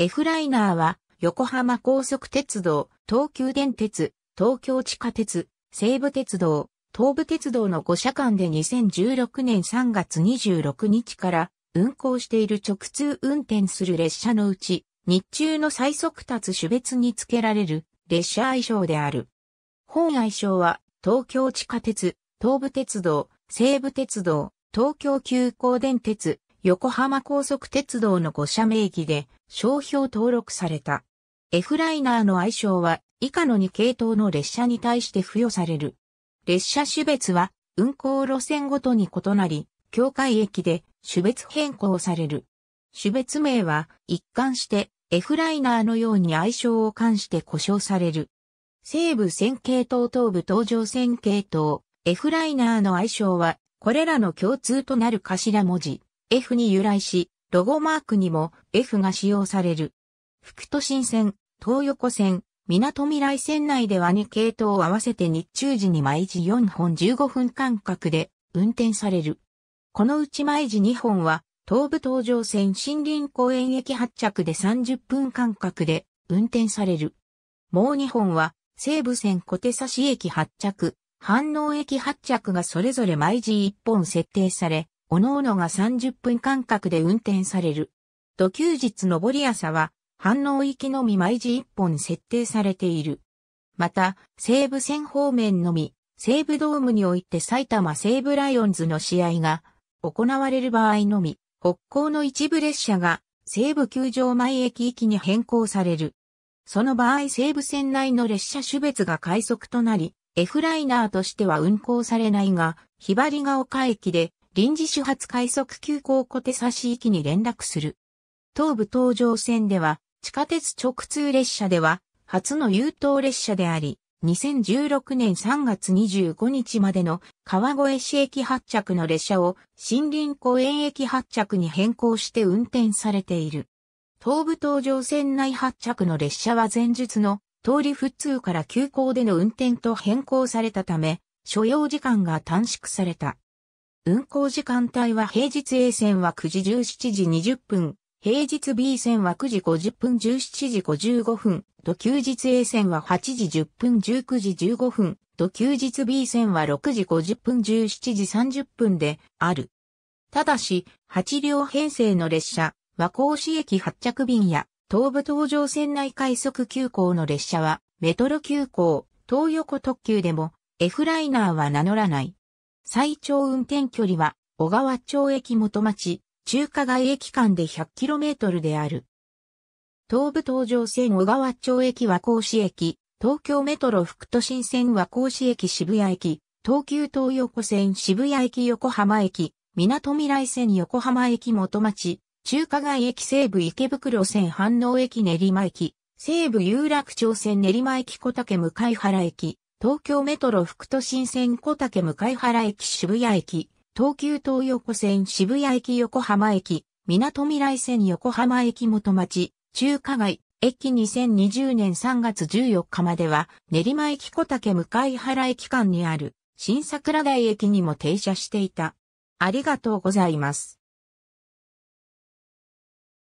F ライナーは、横浜高速鉄道、東急電鉄、東京地下鉄、西武鉄道、東武鉄道の5社間で2016年3月26日から運行している直通運転する列車のうち、日中の最速達種別に付けられる列車愛称である。本愛称は、東京地下鉄、東武鉄道、西武鉄道、東京急行電鉄、横浜高速鉄道の5社名義で商標登録された。F ライナーの愛称は以下の2系統の列車に対して付与される。列車種別は運行路線ごとに異なり、境界駅で種別変更される。種別名は一貫して F ライナーのように愛称を冠して呼称される。西部線系統東部東上線系統 F ライナーの愛称はこれらの共通となる頭文字 F に由来し、ロゴマークにも F が使用される。福都新線、東横線、港未来線内では2系統を合わせて日中時に毎時4本15分間隔で運転される。このうち毎時2本は東武東上線森林公園駅発着で30分間隔で運転される。もう2本は西武線小手差し駅発着、飯能駅発着がそれぞれ毎時1本設定され、おのおのが30分間隔で運転される。土休日上り朝は、反応域のみ毎時1本設定されている。また、西武線方面のみ、西武ドームにおいて埼玉西武ライオンズの試合が行われる場合のみ、北港の一部列車が西武球場前駅域に変更される。その場合西武線内の列車種別が快速となり、F ライナーとしては運行されないが、ひばりが丘駅で臨時主発快速急行小手差し駅に連絡する。東武東上線では、地下鉄直通列車では、初の優等列車であり、2016年3月25日までの川越市駅発着の列車を森林公園駅発着に変更して運転されている。東武東上線内発着の列車は前述の通り普通から急行での運転と変更されたため、所要時間が短縮された。運行時間帯は平日 A 線は9時17時20分、平日 B 線は9時50分17時55分、と休日 A 線は8時10分19時15分、と休日 B 線は6時50分17時30分である。ただし、8両編成の列車、和光市駅発着便や、東武東上線内快速急行の列車は、メトロ急行、東横特急でも、F ライナーは名乗らない。最長運転距離は、小川町駅元町、中華街駅間で 100km である。東武東上線小川町駅和光市駅、東京メトロ副都心線和光市駅渋谷駅、東急東横線渋谷駅横浜駅、港未来線横浜駅元町、中華街駅西部池袋線飯能駅練馬駅、西部有楽町線練馬駅小竹向原駅、東京メトロ副都心線小竹向原駅渋谷駅、東急東横線渋谷駅横浜駅、港未来線横浜駅元町、中華街、駅2020年3月14日までは、練馬駅小竹向原駅間にある、新桜台駅にも停車していた。ありがとうございます。